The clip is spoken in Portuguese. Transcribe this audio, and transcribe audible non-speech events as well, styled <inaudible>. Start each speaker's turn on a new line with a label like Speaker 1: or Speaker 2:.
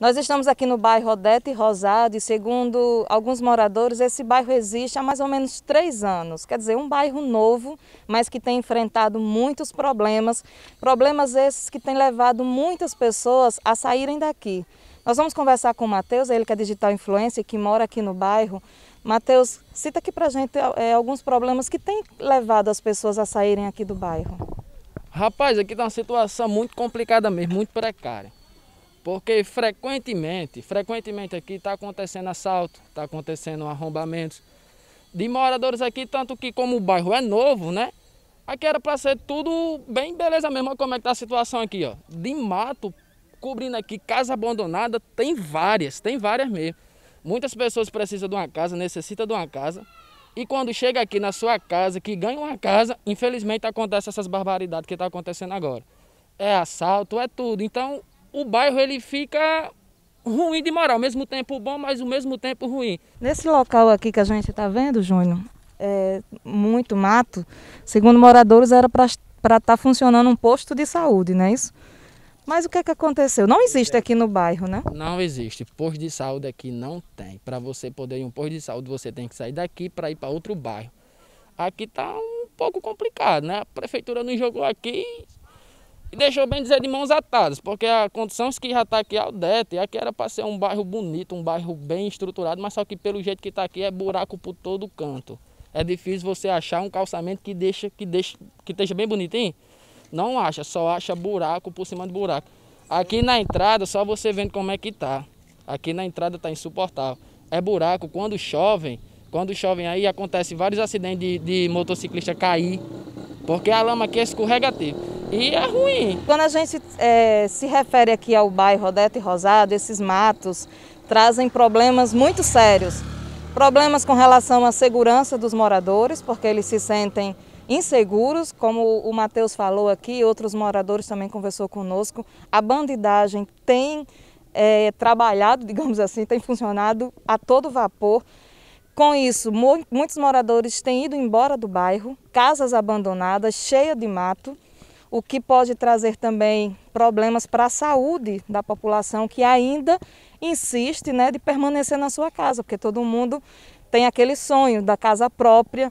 Speaker 1: Nós estamos aqui no bairro Odete Rosado e, segundo alguns moradores, esse bairro existe há mais ou menos três anos. Quer dizer, um bairro novo, mas que tem enfrentado muitos problemas. Problemas esses que têm levado muitas pessoas a saírem daqui. Nós vamos conversar com o Matheus, ele que é digital influencer, que mora aqui no bairro. Matheus, cita aqui pra gente é, alguns problemas que têm levado as pessoas a saírem aqui do bairro.
Speaker 2: Rapaz, aqui tá uma situação muito complicada mesmo, muito precária porque frequentemente, frequentemente aqui está acontecendo assalto, está acontecendo arrombamentos de moradores aqui, tanto que como o bairro é novo, né? Aqui era para ser tudo bem beleza mesmo, olha como é que tá a situação aqui, ó. De mato, cobrindo aqui, casa abandonada, tem várias, tem várias mesmo. Muitas pessoas precisam de uma casa, necessitam de uma casa. E quando chega aqui na sua casa, que ganha uma casa, infelizmente acontece essas barbaridades que está acontecendo agora. É assalto, é tudo. Então o bairro ele fica ruim de moral, ao mesmo tempo bom, mas ao mesmo tempo ruim.
Speaker 1: Nesse local aqui que a gente está vendo, Júnior, é muito mato, segundo moradores era para estar tá funcionando um posto de saúde, não é isso? Mas o que é que aconteceu? Não existe aqui no bairro, né?
Speaker 2: Não existe. Posto de saúde aqui não tem. Para você poder ir um posto de saúde, você tem que sair daqui para ir para outro bairro. Aqui está um pouco complicado, né? A prefeitura não jogou aqui e deixou bem dizer de mãos atadas, porque a condição que já está aqui é o Det e aqui era para ser um bairro bonito, um bairro bem estruturado, mas só que pelo jeito que está aqui é buraco por todo canto. É difícil você achar um calçamento que deixa que deixa que esteja bem bonitinho. Não acha, só acha buraco por cima de buraco. Aqui na entrada, só você vendo como é que está Aqui na entrada está insuportável. É buraco quando chove, quando chove aí acontece vários acidentes de, de motociclista cair, porque a lama aqui é escorregativa. E é ruim.
Speaker 1: Quando a gente é, se refere aqui ao bairro Odete Rosado, esses matos trazem problemas muito sérios. Problemas com relação à segurança dos moradores, porque eles se sentem inseguros, como o Matheus falou aqui, outros moradores também conversou conosco. A bandidagem tem é, trabalhado, <laughs> digamos assim, tem funcionado a todo vapor. Com isso, muitos moradores têm ido embora do bairro, casas abandonadas, cheias de mato o que pode trazer também problemas para a saúde da população que ainda insiste né, de permanecer na sua casa, porque todo mundo tem aquele sonho da casa própria.